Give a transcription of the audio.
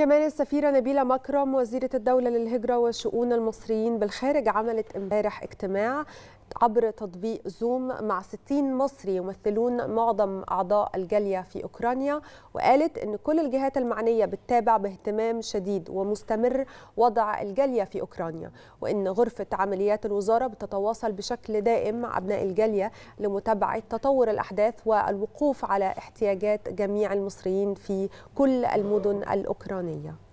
كمان السفيرة نبيلة مكرم وزيرة الدولة للهجرة وشؤون المصريين بالخارج عملت امبارح اجتماع عبر تطبيق زوم مع 60 مصري يمثلون معظم أعضاء الجالية في أوكرانيا وقالت أن كل الجهات المعنية بتتابع باهتمام شديد ومستمر وضع الجالية في أوكرانيا وأن غرفة عمليات الوزارة بتتواصل بشكل دائم مع أبناء الجالية لمتابعة تطور الأحداث والوقوف على احتياجات جميع المصريين في كل المدن الأوكرانية